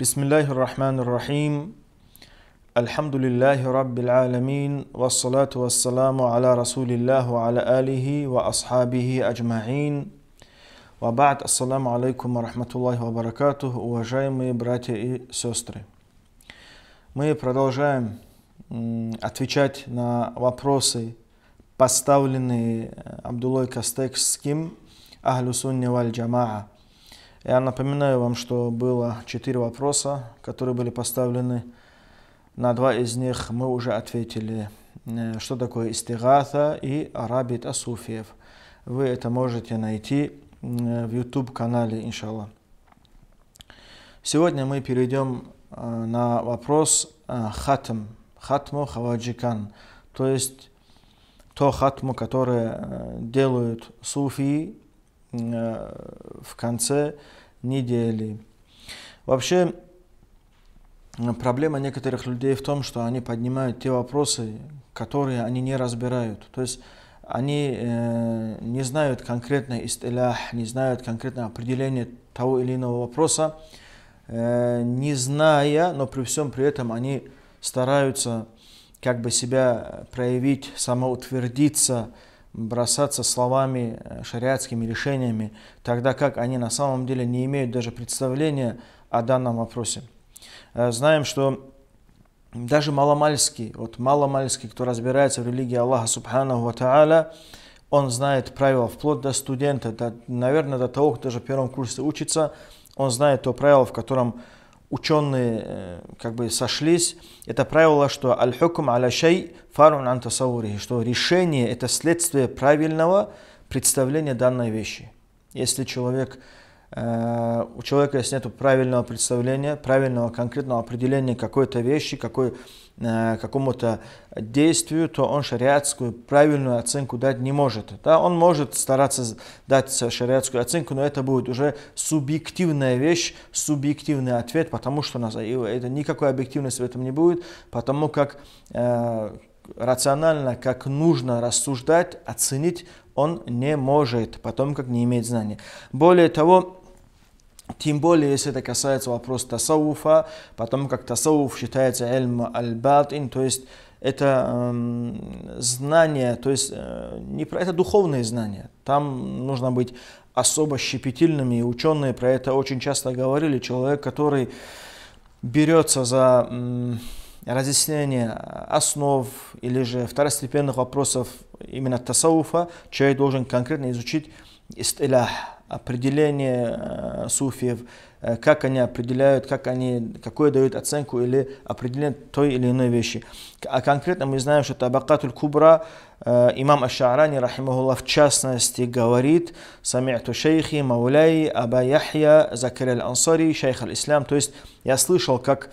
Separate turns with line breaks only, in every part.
بسم الله الرحمن الرحيم الحمد لله رب العالمين والصلاة والسلام على رسول الله وعلى آله وأصحابه أجمعين وبعد السلام عليكم ورحمة الله وبركاته уважаемые братья и сестры мы продолжаем отвечать на вопросы поставленные э, Абдулой Кастекским Ахлюсунни валь Джамаа Я напоминаю вам, что было четыре вопроса, которые были поставлены. На два из них мы уже ответили, э, что такое истигата и арабит асуфиев. Вы это можете найти э, в YouTube-канале, иншалла. Сегодня мы перейдем э, на вопрос хатм, хатму хаваджикан, то есть то хатму, которое делают суфии, Э, в конце недели. Вообще, проблема некоторых людей в том, что они поднимают те вопросы, которые они не разбирают. То есть они э, не знают конкретно истилях, не знают конкретное определение того или иного вопроса, э, не зная, но при всем при этом они стараются как бы себя проявить, самоутвердиться, бросаться словами, э, шариатскими решениями, тогда как они на самом деле не имеют даже представления о данном вопросе. Э, знаем, что даже маломальский, вот маломальский, кто разбирается в религии Аллаха Субхану Ва Тааля, он знает правила вплоть до студента, до, наверное, до того, кто даже в первом курсе учится, он знает то правило, в котором ученые э, как бы сошлись, это правило, что аль-хукм аля шай фарун ан что решение – это следствие правильного представления данной вещи. Если человек Э, у человека, если нет правильного представления, правильного конкретного определения какой-то вещи, какой, э, какому-то действию, то он шариатскую правильную оценку дать не может. Да, он может стараться дать шариатскую оценку, но это будет уже субъективная вещь, субъективный ответ, потому что это никакой объективности в этом не будет, потому как э, рационально, как нужно рассуждать, оценить он не может, потом как не имеет знания. Более того, тем более, если это касается вопроса тасауфа, потом как тасауф считается эльм аль-батин, то есть это э, знание, то есть э, не про это духовные знания. Там нужно быть особо щепетильными, и ученые про это очень часто говорили. Человек, который берется за э, разъяснение основ или же второстепенных вопросов именно тасауфа, человек должен конкретно изучить истилях, определение э, суфиев, э, как они определяют, как они, какое дают оценку или определение той или иной вещи. А конкретно мы знаем, что Табакатуль Кубра, э, имам Ашарани, рахимахулла, в частности, говорит «Сами'ту шейхи, мауляй, аба Яхья, Закир ансари шейх аль-Ислам». То есть я слышал, как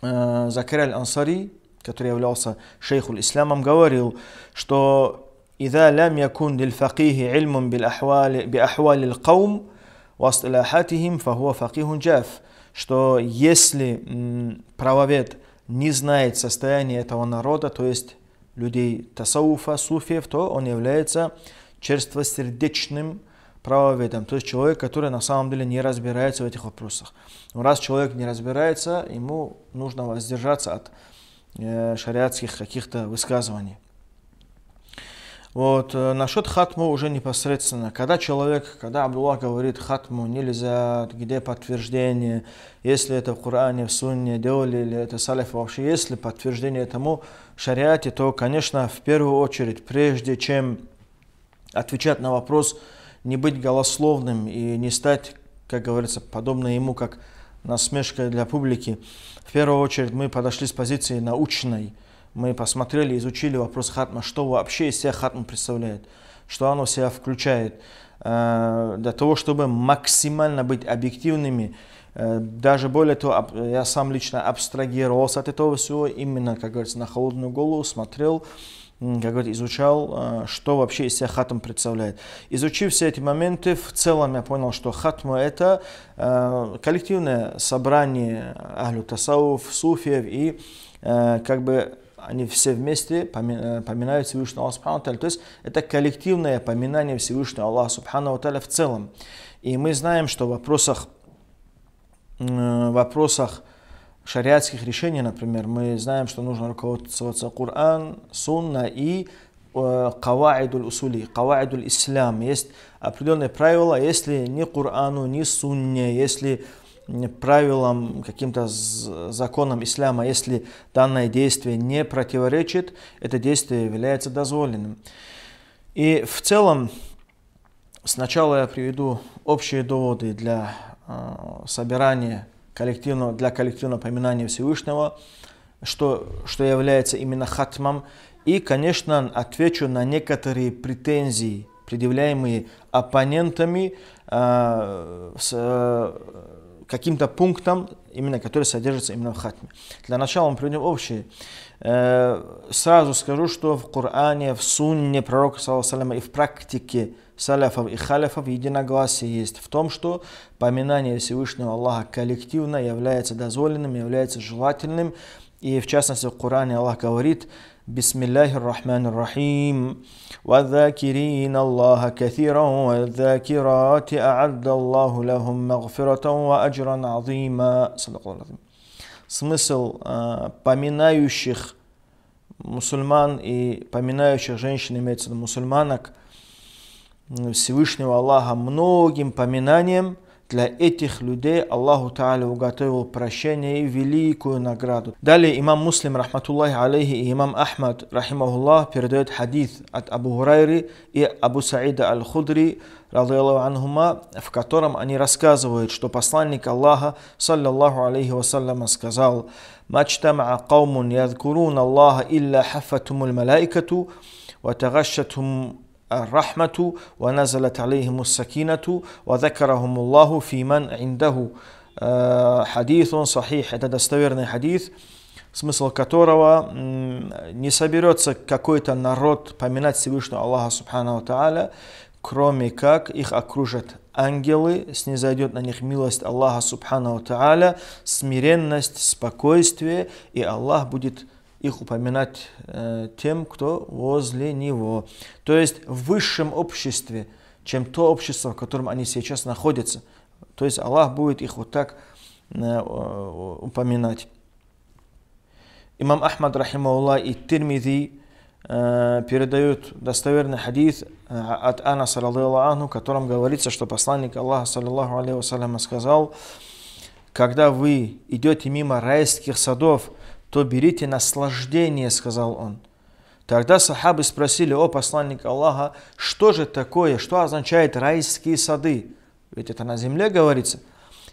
Закир ансари который являлся шейху исламом, говорил, что «Иза лям якун лил факихи ильмун би ахвали каум васталахатихим фахуа факихун джаф» что если правовед не знает состояние этого народа, то есть людей тасауфа, суфиев, то он является черствосердечным правоведом, то есть человек, который на самом деле не разбирается в этих вопросах. Но раз человек не разбирается, ему нужно воздержаться от Э, шариатских каких-то высказываний. Вот, э, насчет хатму уже непосредственно. Когда человек, когда Абдулла говорит хатму нельзя, где подтверждение, если это в Коране, в Сунне делали, или это салиф вообще, если подтверждение этому шариате, то, конечно, в первую очередь, прежде чем отвечать на вопрос, не быть голословным и не стать, как говорится, подобно ему, как насмешкой для публики. В первую очередь мы подошли с позиции научной. Мы посмотрели, изучили вопрос хатма, что вообще из себя хатма представляет, что оно в себя включает. Э, для того, чтобы максимально быть объективными, э, даже более того, я сам лично абстрагировался от этого всего, именно, как говорится, на холодную голову смотрел, как говорится, изучал, а, что вообще из себя хатм представляет. Изучив все эти моменты, в целом я понял, что хатма это а, коллективное собрание ахлю тасауф, суфиев и а, как бы они все вместе поминают Всевышнего Аллаха Субхану То есть это коллективное поминание Всевышнего Аллаха Субхану в целом. И мы знаем, что в вопросах, в вопросах шариатских решений, например, мы знаем, что нужно руководствоваться Коран, Сунна и э, каваидуль усули, каваидуль ислам. Есть определенные правила, если ни Корану, ни Сунне, если правилам, каким-то законам ислама, если данное действие не противоречит, это действие является дозволенным. И в целом, сначала я приведу общие доводы для э, собирания коллективного, для коллективного поминания Всевышнего, что, что является именно хатмом. И, конечно, отвечу на некоторые претензии, предъявляемые оппонентами э, с э, каким-то пунктом, именно который содержится именно в хатме. Для начала мы приведем общие. Э, сразу скажу, что в Коране, в Сунне пророка, салам, и в практике саляфов и халяфов единогласие есть в том, что поминание Всевышнего Аллаха коллективно является дозволенным, является желательным. И в частности в Коране Аллах говорит Бисмиллахи рахман рахим وَذَاكِرِينَ اللَّهَ كَثِيرًا وَالذَّاكِرَاتِ أَعَدَّ اللَّهُ لَهُمْ مَغْفِرَةً وَأَجْرًا عَظِيمًا Смысл э, поминающих мусульман и поминающих женщин имеется в виду мусульманок – Всевышнего Аллаха многим поминанием, для этих людей Аллаху Та'аля уготовил прощение и великую награду. Далее имам Муслим, рахматуллахи алейхи, и имам Ахмад, рахимахуллах, передает хадис от Абу Хурайри и Абу Саида Аль-Худри, анхума, в котором они рассказывают, что посланник Аллаха, саллиллаху алейхи вассаляма, сказал, «Мачтамаа каумун ядкурун Аллаха илля хафатумул малайкату, ва тагашшатум الرحمة ونزلت عليهم السكينة وذكرهم الله في من عنده حديث صحيح это достоверный حديث смысл которого не соберется какой-то народ поминать Всевышнего Аллаха Субхану Тааля, кроме как их окружат ангелы, снизойдет на них милость Аллаха Субхану Тааля, смиренность, спокойствие, и Аллах будет их упоминать э, тем, кто возле него. То есть в высшем обществе, чем то общество, в котором они сейчас находятся. То есть Аллах будет их вот так э, э упоминать. Имам Ахмад, рахимаулла, и Тирмиди э, передают достоверный хадис э, от Ана, анну, в котором говорится, что посланник Аллаха, саллиллаху алейхи сказал, когда вы идете мимо райских садов, то берите наслаждение, сказал он. Тогда сахабы спросили, о посланник Аллаха, что же такое, что означает райские сады? Ведь это на земле говорится.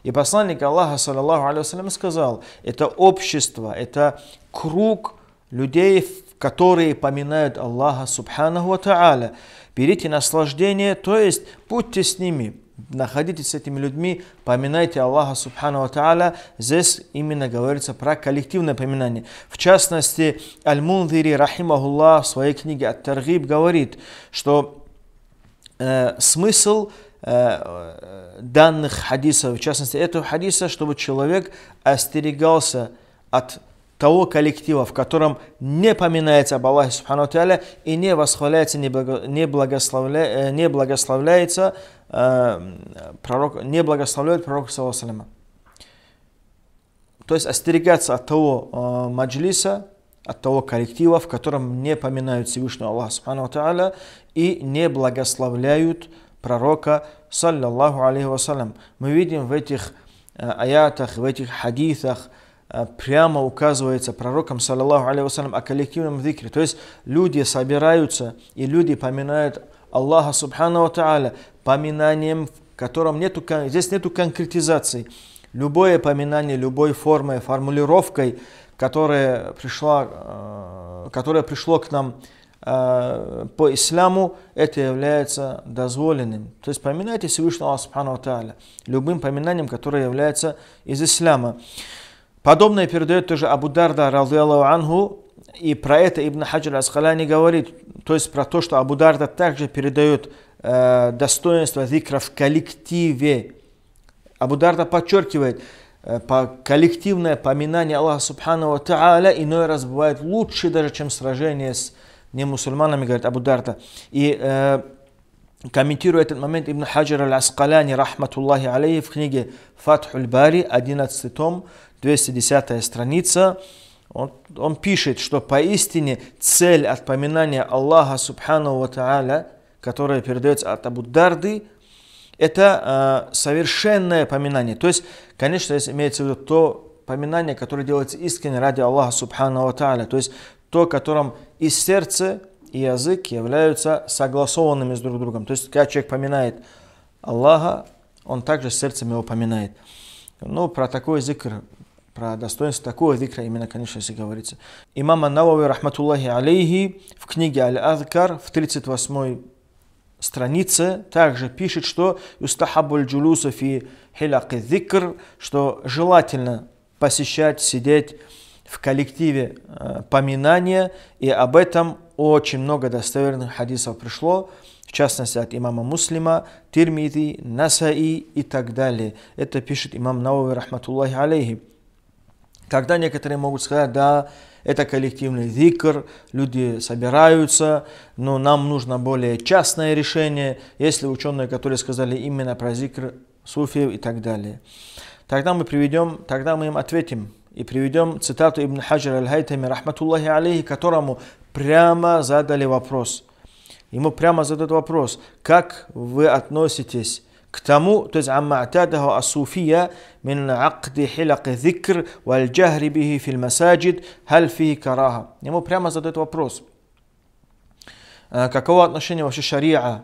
И посланник Аллаха, саллаллаху алейхи сказал, это общество, это круг людей, которые поминают Аллаха, субханаху ва Берите наслаждение, то есть будьте с ними находитесь с этими людьми, поминайте Аллаха Субхану Ва Тааля. Здесь именно говорится про коллективное поминание. В частности, Аль-Мунзири Рахимахуллах в своей книге Ат-Таргиб говорит, что э, смысл э, данных хадисов, в частности этого хадиса, чтобы человек остерегался от того коллектива, в котором не поминается об Аллахе Субхану и не восхваляется, не, благословля, э, не благословляется э, пророк, не благословляет пророк Саласалима. То есть остерегаться от того э, маджлиса, от того коллектива, в котором не поминают Всевышнего Аллаха Субхану и не благословляют пророка Саллаллаху Алейхи Вассалям. Мы видим в этих э, аятах, в этих хадисах, Э, прямо указывается пророком, саллаллаху алейхи о коллективном дикре. То есть люди собираются и люди поминают Аллаха Субхану Тааля поминанием, в котором нету, здесь нету конкретизации. Любое поминание, любой формой, формулировкой, которая пришла, э, которая пришло к нам э, по исламу, это является дозволенным. То есть поминайте Всевышнего Аллаха Субхану Тааля любым поминанием, которое является из ислама. Подобное передает тоже Абу Дарда, ангу, и про это Ибн Хаджар Асхалани говорит, то есть про то, что Абу Дарда также передает э, достоинство зикра в коллективе. Абу Дарда подчеркивает, э, по коллективное поминание Аллаха Субхану Тааля иной раз бывает лучше даже, чем сражение с немусульманами, говорит Абу Дарда. И э, комментируя этот момент Ибн Хаджар Аль-Аскаляни, рахматуллахи алейхи, в книге Фатхуль Бари, 11 том, 210 страница, он, он пишет, что поистине цель отпоминания Аллаха Субхану Ва Тааля, которая передается от Абу Дарды, это э, совершенное поминание. То есть, конечно, здесь имеется в виду то поминание, которое делается искренне ради Аллаха Субхану Ва Тааля. То есть, то, которым и сердце, и язык являются согласованными с друг другом. То есть, когда человек поминает Аллаха, он также сердцем его поминает. Ну, про такой зикр про достоинство такого викра именно, конечно, если говорится. Имам Анавави, рахматуллахи алейхи, в книге Аль-Адкар в 38 странице также пишет, что «Юстахабуль джулюса и хилак дикр, что желательно посещать, сидеть в коллективе э, поминания, и об этом очень много достоверных хадисов пришло, в частности от имама Муслима, Тирмиди, Насаи и так далее. Это пишет имам Науви, рахматуллахи алейхи. Когда некоторые могут сказать, да, это коллективный зикр, люди собираются, но нам нужно более частное решение, если ученые, которые сказали именно про зикр, суфиев и так далее. Тогда мы приведем, тогда мы им ответим и приведем цитату Ибн Хаджар Аль-Хайтами, рахматуллахи алейхи, которому прямо задали вопрос. Ему прямо задают вопрос, как вы относитесь к тому, то есть амматадаху асуфия мин акди хилак зикр валь джахри бихи фил масаджид караха. Ему прямо задают вопрос. Э, каково отношение вообще шариа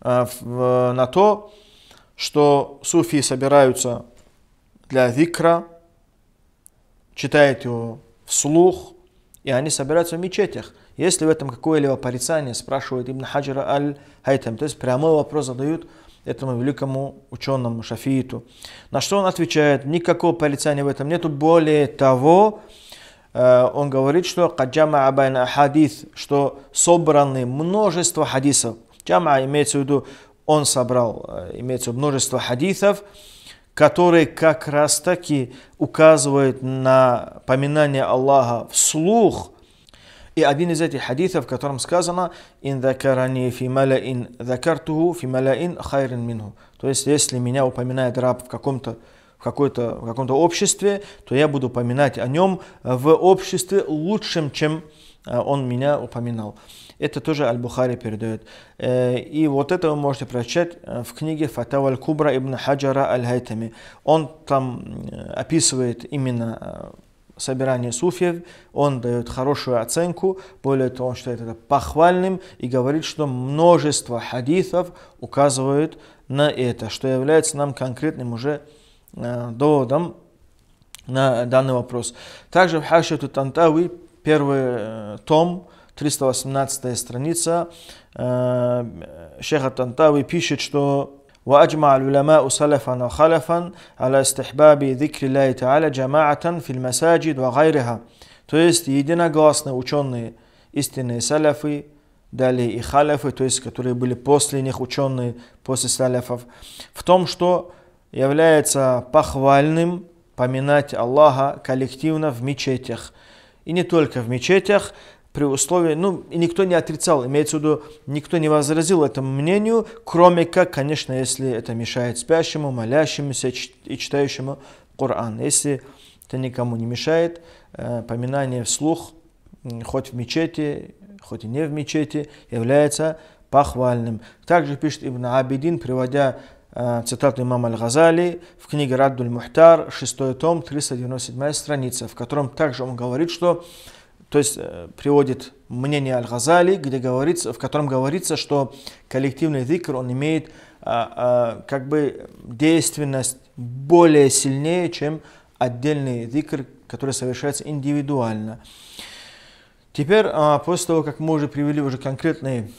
э, на то, что суфии собираются для викра, читают его вслух, и они собираются в мечетях. Если в этом какое-либо порицание, спрашивает Ибн Хаджира Аль-Хайтам. То есть прямой вопрос задают этому великому ученому Шафииту. На что он отвечает, никакого порицания в этом нету. Более того, э, он говорит, что каджама абайна хадис, что собраны множество хадисов. Джама имеется в виду, он собрал, э, имеется множество хадисов, которые как раз таки указывают на поминание Аллаха вслух – и один из этих хадисов, в котором сказано «Ин закарани фи маляин закартуху фи маляин хайрин минху». То есть, если меня упоминает раб в каком-то в, какой-то, в каком-то обществе, то я буду упоминать о нем в обществе лучшим, чем э, он меня упоминал. Это тоже Аль-Бухари передает. Э, и вот это вы можете прочитать э, в книге Фатаваль кубра ибн Хаджара Аль-Хайтами. Он там описывает именно собрание суфьев, он дает хорошую оценку, более того, он считает это похвальным и говорит, что множество хадисов указывают на это, что является нам конкретным уже э, доводом на данный вопрос. Также в Хашиту Тантави, первый э, том, 318 страница, э, Шеха Тантави пишет, что وأجمع العلماء سلفا وخلفا على استحباب ذكر الله تعالى جماعة في المساجد وغيرها То есть единогласно ученые, истинные саляфы, далее и халифы, то есть которые были после них ученые, после саляфов, в том, что является похвальным поминать Аллаха коллективно в мечетях. И не только в мечетях, при условии, ну, и никто не отрицал, имеется в виду, никто не возразил этому мнению, кроме как, конечно, если это мешает спящему, молящемуся и читающему Коран. Если это никому не мешает, э, поминание вслух, хоть в мечети, хоть и не в мечети, является похвальным. Также пишет Ибн Абидин, приводя э, цитату имама Аль-Газали в книге Раддуль Мухтар, 6 том, 397 страница, в котором также он говорит, что то есть э, приводит мнение Аль-Газали, где говорится, в котором говорится, что коллективный зикр, он имеет а, а, как бы действенность более сильнее, чем отдельный зикр, который совершается индивидуально. Теперь, а, после того, как мы уже привели уже конкретные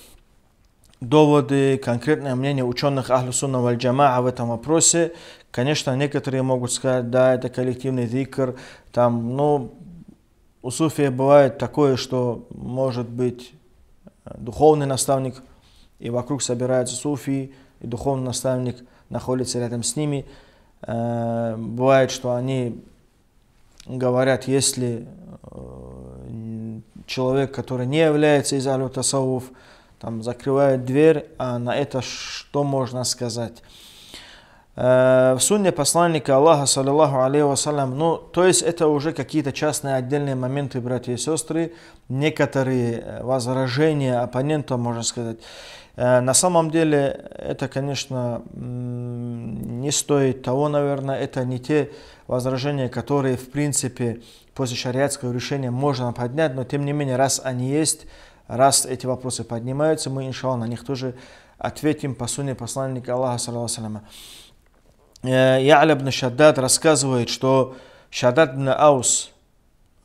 доводы, конкретное мнение ученых Ахлюсуна Вальджамаа в этом вопросе, конечно, некоторые могут сказать, да, это коллективный зикр, там, ну, у суфия бывает такое, что может быть э, духовный наставник, и вокруг собираются суфии, и духовный наставник находится рядом с ними. Э, бывает, что они говорят, если э, человек, который не является из алю там закрывает дверь, а на это что можно сказать? Э, в сунне посланника Аллаха, саллиллаху алейхи вассалям, ну, то есть это уже какие-то частные отдельные моменты, братья и сестры, некоторые э, возражения оппонента, можно сказать. Э, на самом деле это, конечно, не стоит того, наверное, это не те возражения, которые, в принципе, после шариатского решения можно поднять, но, тем не менее, раз они есть, раз эти вопросы поднимаются, мы, иншалла, на них тоже ответим по сунне посланника Аллаха, саллиллаху алейхи Э, Я'ля бн Шаддад рассказывает, что Шаддад Аус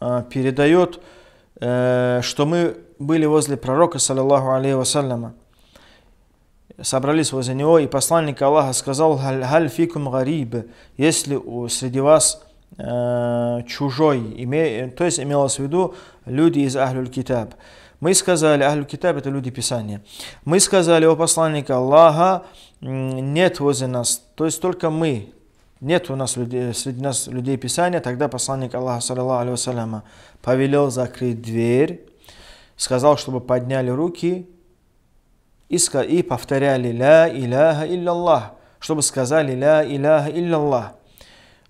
э, передает, э, что мы были возле пророка, саллиллаху алейхи вассаляма, собрались возле него, и посланник Аллаха сказал, «Халь фикум гариб», «Если среди вас чужой», то есть имелось в виду люди из Ахлюль Китаб. Мы сказали, Ахлюль Китаб – это люди Писания. Мы сказали, о посланник Аллаха, нет возле нас, то есть только мы, нет у нас людей, среди нас людей Писания, тогда посланник Аллаха, саллиллаху алейхи повелел закрыть дверь, сказал, чтобы подняли руки и, и повторяли «Ля иляха илляллах», чтобы сказали «Ля иляха илляллах».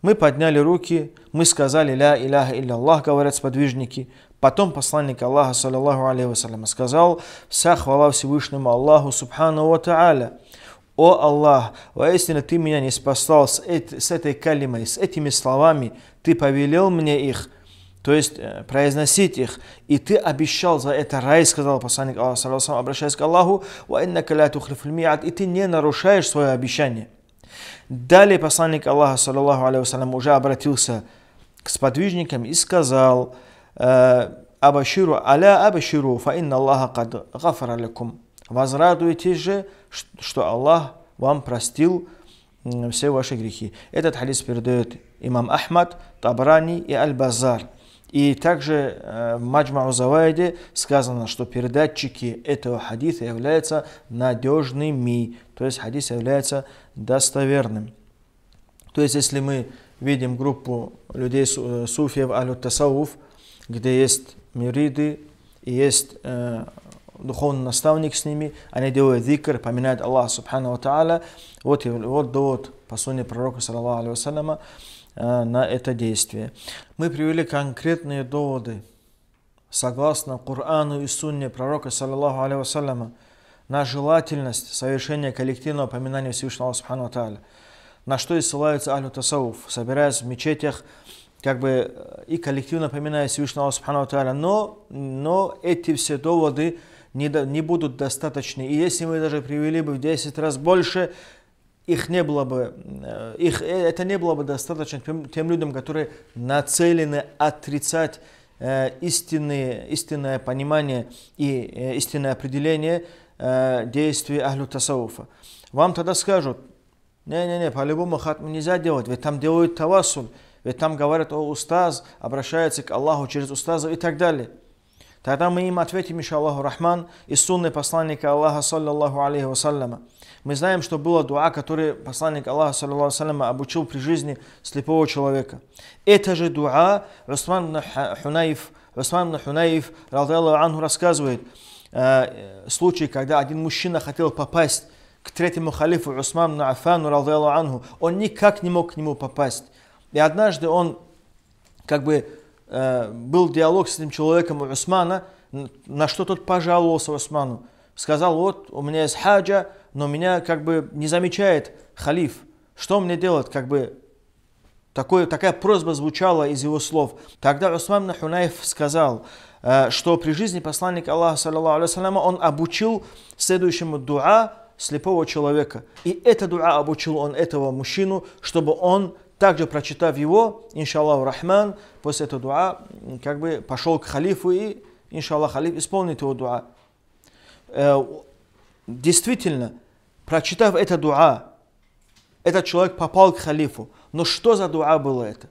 Мы подняли руки, мы сказали «Ля иляха илляллах», говорят сподвижники. Потом посланник Аллаха, саллиллаху алейхи сказал «Вся хвала Всевышнему Аллаху, субхану ва та'аля». «О Аллах, воистину Ты меня не спасал с, эт, с этой калимой, с этими словами, Ты повелел мне их» то есть э, произносить их. И ты обещал за это рай, сказал посланник Аллаха, обращаясь к Аллаху, и ты не нарушаешь свое обещание. Далее посланник Аллаха, саллаху алейхи уже обратился к сподвижникам и сказал, э, «Абаширу аля абаширу, фа инна Аллаха кад гафара лякум». Возрадуйтесь же, что Аллах вам простил все ваши грехи. Этот хадис передает имам Ахмад, Табрани и Аль-Базар. И также э, в Маджмау Завайде сказано, что передатчики этого хадиса являются надежными, то есть хадис является достоверным. То есть если мы видим группу людей э, суфиев, аль где есть мириды, и есть э, духовный наставник с ними, они делают зикр, поминают Аллаха Субхану Тааля. Вот, вот довод по сунне пророка, саллаху алейхи вассаляма, э, на это действие. Мы привели конкретные доводы. Согласно Корану и Сунне пророка, саллаху алейхи вассаляма, на желательность совершения коллективного поминания Всевышнего Субхану Тааля. На что и ссылаются Алю Тасауф, собираясь в мечетях, как бы э, и коллективно поминая Всевышнего Субхану Тааля. Но, но эти все доводы – не, до, не будут достаточны. И если мы даже привели бы в 10 раз больше, их не было бы, э, их, э, это не было бы достаточно тем, тем людям, которые нацелены отрицать э, истинные, истинное понимание и э, истинное определение э, действий Ахлю Тасауфа. Вам тогда скажут, не-не-не, по-любому хатму нельзя делать, ведь там делают тавасуль, ведь там говорят о устаз, обращаются к Аллаху через устазов и так далее. Тогда мы им ответим, иншаллаху рахман, из сунны посланника Аллаха, саллиллаху алейхи вассаляма. Мы знаем, что была дуа, который посланник Аллаха, саллиллаху вассаляма, обучил при жизни слепого человека. Это же дуа Усман Хунаев, Усман Хунаев, анху, рассказывает, э, случай, когда один мужчина хотел попасть к третьему халифу Усману Афану, анху, он никак не мог к нему попасть. И однажды он как бы Э, был диалог с этим человеком у Усмана, на что тот пожаловался Усману. Сказал, вот у меня есть хаджа, но меня как бы не замечает халиф. Что мне делать? Как бы такое, такая просьба звучала из его слов. Тогда Усман Нахунаев сказал, э, что при жизни посланника Аллаха, саллиллаху он обучил следующему дуа слепого человека. И это дуа обучил он этого мужчину, чтобы он также прочитав его, иншаллаху рахман, после этого дуа, как бы пошел к халифу и, иншаллах, халиф исполнит его дуа. Э, действительно, прочитав это дуа, этот человек попал к халифу. Но что за дуа было это?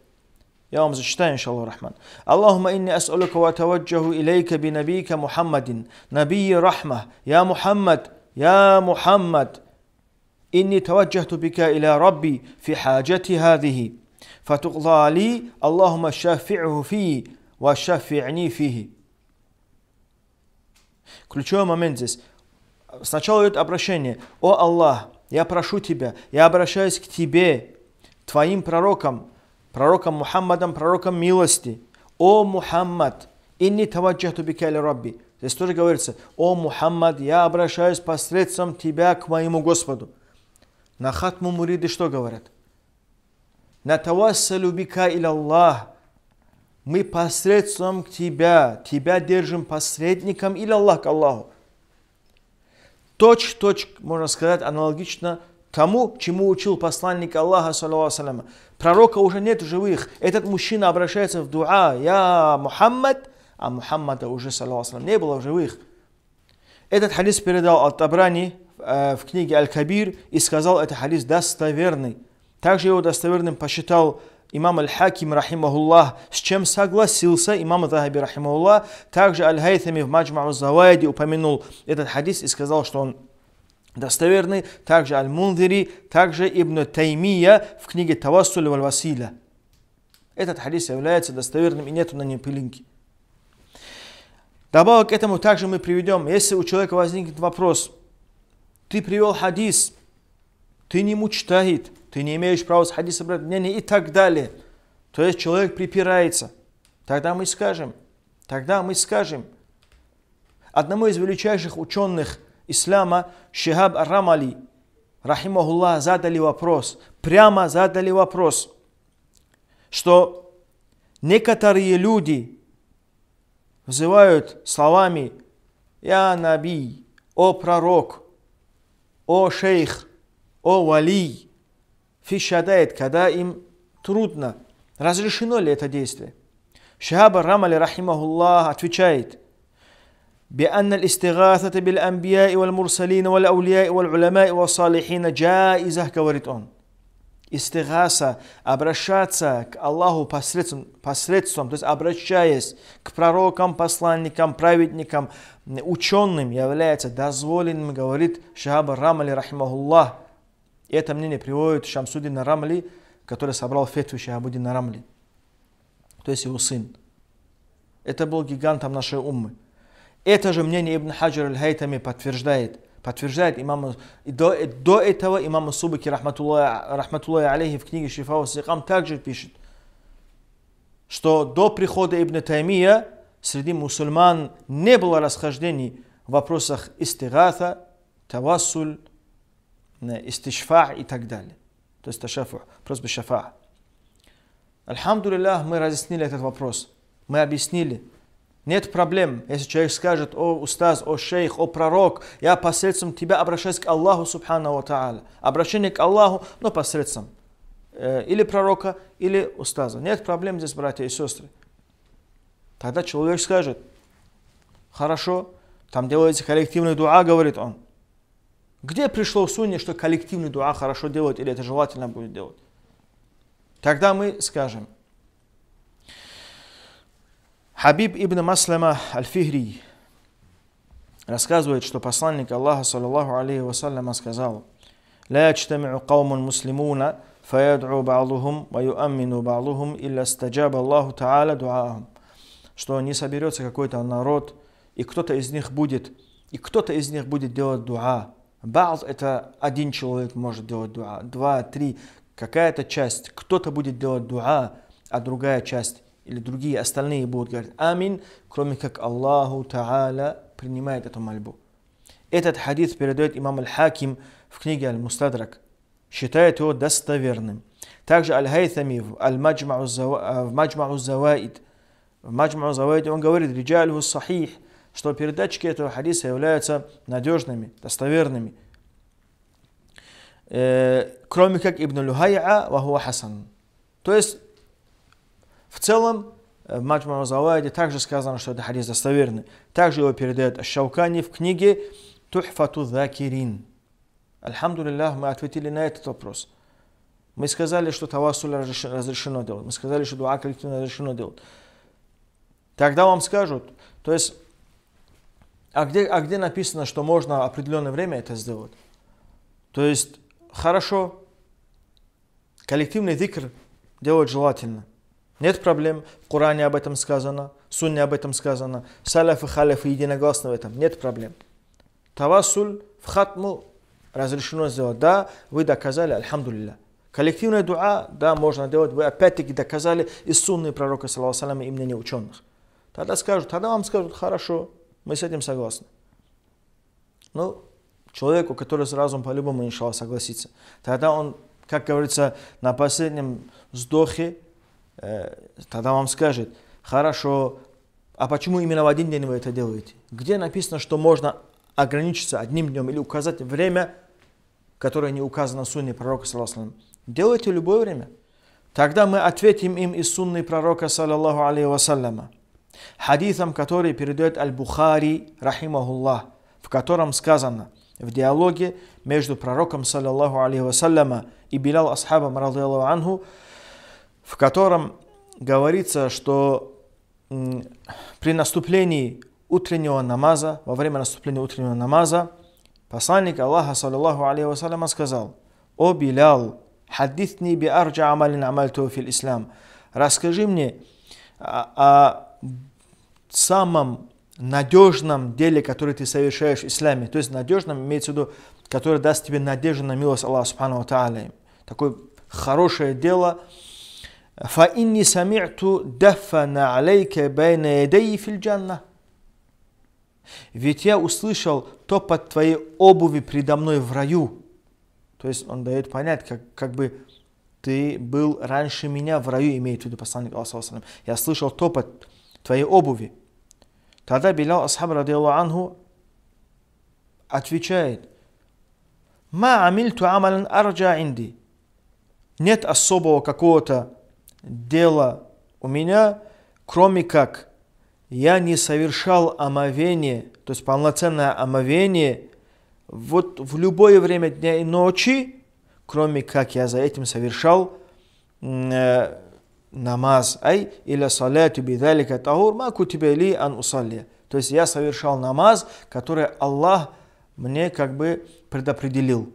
Я вам зачитаю, иншаллаху рахман. Аллахума инни ас'алука ва таваджаху илейка би набийка Мухаммадин, набии рахма, я Мухаммад, я Мухаммад, إني توجهت بك إلى ربي في حاجتي هذه فتقضى لي اللهم شافعه فيه وشافعني فيه Ключевой момент здесь. Сначала идет обращение. «О Аллах, я прошу Тебя, я обращаюсь к Тебе, Твоим пророкам, пророкам Мухаммадам, пророкам милости. О Мухаммад, инни таваджахту бикали Рабби». Здесь тоже говорится, «О Мухаммад, я обращаюсь посредством Тебя к моему Господу». На хатму муриды что говорят? На Натавассалю или Аллах. Мы посредством к Тебя, Тебя держим посредником или Аллах к Аллаху. Точь точь, можно сказать, аналогично тому, чему учил посланник Аллаха, саллаху Пророка уже нет в живых. Этот мужчина обращается в дуа, я Мухаммад, а Мухаммада уже, саллаху не было в живых. Этот хадис передал Ат-Табрани, Э, в книге Аль-Кабир и сказал, этот хадис достоверный. Также его достоверным посчитал имам Аль-Хаким, рахимахуллах, с чем согласился имам Захаби, рахимахуллах. Также Аль-Хайтами в Маджмау Завайди упомянул этот хадис и сказал, что он достоверный. Также аль мундири также Ибн Таймия в книге Тавассуль Валь-Василя. Этот хадис является достоверным и нет на нем пылинки. Добавок к этому также мы приведем, если у человека возникнет вопрос – ты привел хадис, ты не мучтахид, ты не имеешь права с хадиса брать мнение и так далее. То есть человек припирается. Тогда мы скажем, тогда мы скажем. Одному из величайших ученых ислама, Шихаб Рамали, Рахимахуллах, задали вопрос, прямо задали вопрос, что некоторые люди взывают словами «Я наби», «О пророк», о шейх, о вали, фи шадает, когда им трудно, разрешено ли это действие? Шахаба Рамали Рахимахуллах отвечает, بأن الاستغاثة بالأنبياء والمرسلين والأولياء والعلماء والصالحين جائزة говорит он. истигаса, обращаться к Аллаху посредством, посредством, то есть обращаясь к пророкам, посланникам, праведникам, ученым является дозволенным, говорит Шахаб Рамали Рахимахуллах. И это мнение приводит Шамсудина Рамли, который собрал фетву Шахабудина Рамли, то есть его сын. Это был гигантом нашей уммы. Это же мнение Ибн Хаджар Аль-Хайтами подтверждает – Подтверждает имам, и до, и до этого имам Субаки, рахматуллах, алейхи, в книге Шифау Сикам также пишет, что до прихода Ибн Таймия среди мусульман не было расхождений в вопросах истигата, тавассуль, э, истишфа и так далее. То есть ташафу, просьба шафа. Альхамдулиллах, мы разъяснили этот вопрос. Мы объяснили, нет проблем, если человек скажет, о устаз, о шейх, о пророк, я посредством тебя обращаюсь к Аллаху, субхану та'аля. Обращение к Аллаху, но посредством. Э, или пророка, или устаза. Нет проблем здесь, братья и сестры. Тогда человек скажет, хорошо, там делается коллективный дуа, говорит он. Где пришло в Сунне, что коллективный дуа хорошо делать или это желательно будет делать? Тогда мы скажем – Хабиб ибн Маслама Аль-Фихри рассказывает, что посланник Аллаха, саллаллаху алейхи вассаляма, сказал, «Ля ячтами'у каумун муслимуна, фаяд'у ба'лухум, ва юаммину ба'лухум, илля стаджаба Аллаху та'аля дуаахум». Что не соберется какой-то народ, и кто-то из них будет, и кто-то из них будет делать дуа. Ба'л – это один человек может делать дуа, два, три, какая-то часть, кто-то будет делать дуа, а другая часть или другие остальные будут говорить «Амин», кроме как Аллаху Та'аля принимает эту мольбу. Этот хадис передает имам Аль-Хаким в книге Аль-Мустадрак, считает его достоверным. Также Аль-Хайтами в Аль-Маджмау Заваид, в Маджмау Заваид он говорит «Риджалю сахих», что передатчики этого хадиса являются надежными, достоверными. Э, кроме как Ибн Люхайя, а, вахуа Хасан. То есть в целом, э, в Маджма Мазалайде также сказано, что это хадис достоверный. Также его передает Шаукани в книге Тухфату Закирин. Альхамдулиллах, мы ответили на этот вопрос. Мы сказали, что тавассуль разрешено делать. Мы сказали, что дуа коллективно разрешено делать. Тогда вам скажут, то есть, а где, а где написано, что можно определенное время это сделать? То есть, хорошо, коллективный дикр делать желательно. Нет проблем. В Коране об этом сказано, в Сунне об этом сказано. Саляф и халиф единогласно в этом. Нет проблем. Тавасуль в хатму разрешено сделать. Да, вы доказали, альхамдулилля. Коллективная дуа, да, можно делать. Вы опять-таки доказали из сунны пророка, салам, и мнения ученых. Тогда скажут, тогда вам скажут, хорошо, мы с этим согласны. Ну, человеку, который сразу по-любому, иншалла, согласится. Тогда он, как говорится, на последнем вздохе Э, тогда вам скажет, хорошо, а почему именно в один день вы это делаете? Где написано, что можно ограничиться одним днем или указать время, которое не указано в сунне пророка, саллаху Делайте любое время. Тогда мы ответим им из сунны пророка, саллаху алейхи вассаляма, хадисом, который передает Аль-Бухари, рахимахуллах, в котором сказано, в диалоге между пророком, саллаху алейхи вассаляма, и Билал Асхабом, радиаллаху анху, в котором говорится, что при наступлении утреннего намаза, во время наступления утреннего намаза, посланник Аллаха, саллиллаху алейхи вассаляма, сказал, «О Билял, хаддитни би арджа амалин амальту фил ислам». Расскажи мне о, о самом надежном деле, который ты совершаешь в исламе. То есть надежном имеется в виду, который даст тебе надежду на милость Аллаха, субхану Такое хорошее дело – فإني سمعت دفن عليك بين يدي في الجنة. Ведь я услышал топот твоей обуви предо мной в раю. То есть он дает понять, как, как бы ты был раньше меня в раю, имеет в виду посланник Аллаха. Я слышал топот твоей обуви. Тогда Белял Асхаб Ангу отвечает, «Ма амильту амалан арджа инди». Нет особого какого-то дела у меня, кроме как я не совершал омовение, то есть полноценное омовение, вот в любое время дня и ночи, кроме как я за этим совершал э, намаз, ай, или саляту бидалика таур, маку тебе ли ан усалли. То есть я совершал намаз, который Аллах мне как бы предопределил.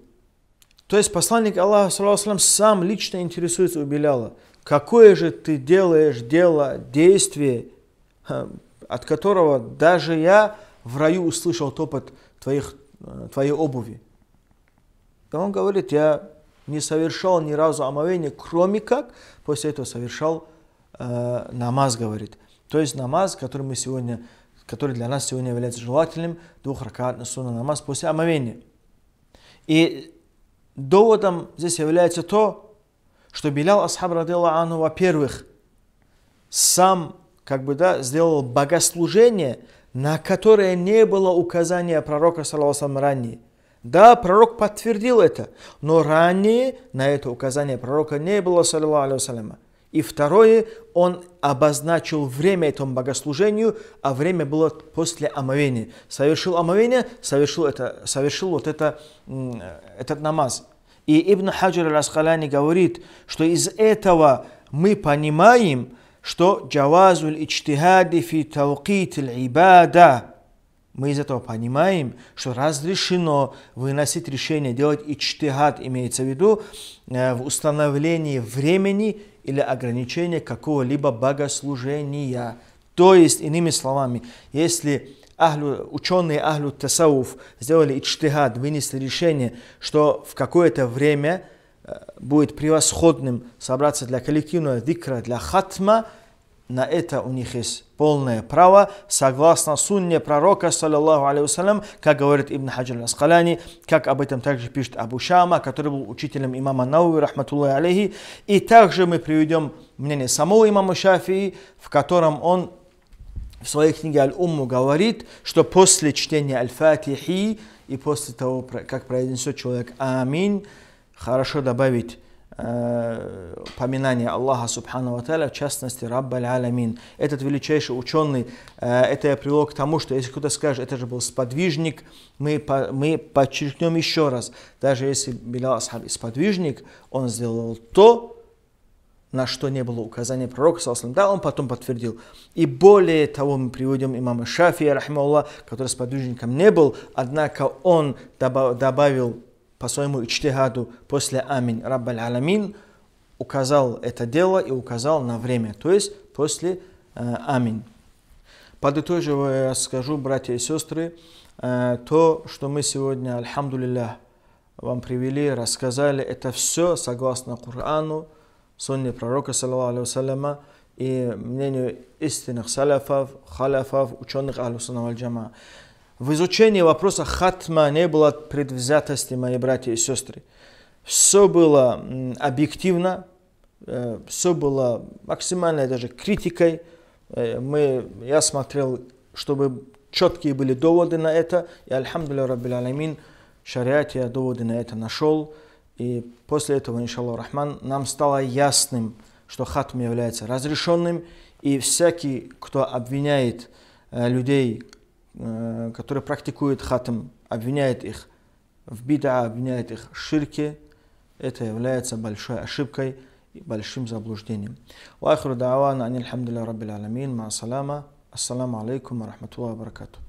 То есть посланник Аллаха, саллаху сам лично интересуется у Беляла какое же ты делаешь дело, действие, э, от которого даже я в раю услышал топот твоих, э, твоей обуви. И он говорит, я не совершал ни разу омовение, кроме как после этого совершал э, намаз, говорит. То есть намаз, который мы сегодня, который для нас сегодня является желательным, двух сунна намаз после омовения. И доводом здесь является то, что Белял Асхаб Радилла Ану, во-первых, сам как бы, да, сделал богослужение, на которое не было указания пророка, саллаху ранее. Да, пророк подтвердил это, но ранее на это указание пророка не было, саллиллаху алейхи И второе, он обозначил время этому богослужению, а время было после омовения. Совершил омовение, совершил, это, совершил вот это, этот намаз. И Ибн Хаджир аль говорит, что из этого мы понимаем, что джавазуль ичтихади фи таукит ибада. Мы из этого понимаем, что разрешено выносить решение, делать ичтихад, имеется в виду, э, в установлении времени или ограничения какого-либо богослужения. То есть, иными словами, если ахлю, ученые Ахлю Тасауф сделали ичтихад, вынесли решение, что в какое-то время э, будет превосходным собраться для коллективного дикра, для хатма, на это у них есть полное право, согласно сунне пророка, саллиллаху алейхи как говорит Ибн Хаджар Аскаляни, как об этом также пишет Абу Шама, который был учителем имама Науи, рахматуллахи алейхи. И также мы приведем мнение самого имама Шафии, в котором он в своей книге Аль-Умму говорит, что после чтения Аль-Фатихи и после того, как произнесет человек Амин, хорошо добавить э, поминание Аллаха Субхану Ва в частности Рабб Аль-Алямин. Этот величайший ученый, э, это я привел к тому, что если кто-то скажет, это же был сподвижник, мы, мы подчеркнем еще раз, даже если Белял Асхаб сподвижник, он сделал то, на что не было указания пророка, саллаху да, он потом подтвердил. И более того, мы приводим имама Шафия, рахмаулла, который с подвижником не был, однако он добавил по своему ичтихаду после амин раббаль аламин, указал это дело и указал на время, то есть после э, амин. Подытоживая, скажу, братья и сестры, э, то, что мы сегодня, альхамдулиллях, вам привели, рассказали, это все согласно Корану, сунне пророка, саллаху и мнению истинных саляфов, халяфов, ученых аль-Сунна джама В изучении вопроса хатма не было предвзятости, мои братья и сестры. Все было объективно, все было максимальной даже критикой. Мы, я смотрел, чтобы четкие были доводы на это, и альхамдуля раббил алямин, шариат я доводы на это нашел. И после этого, иншаллах рахман, нам стало ясным, что хатм является разрешенным, и всякий, кто обвиняет э, людей, э, которые практикуют хатм, обвиняет их в бида, обвиняет их в ширке, это является большой ошибкой и большим заблуждением. Вахру даавана анилхамдуля раббил аламин, ма ассаляма ассаламу алейкум, рахматуллах, баракату.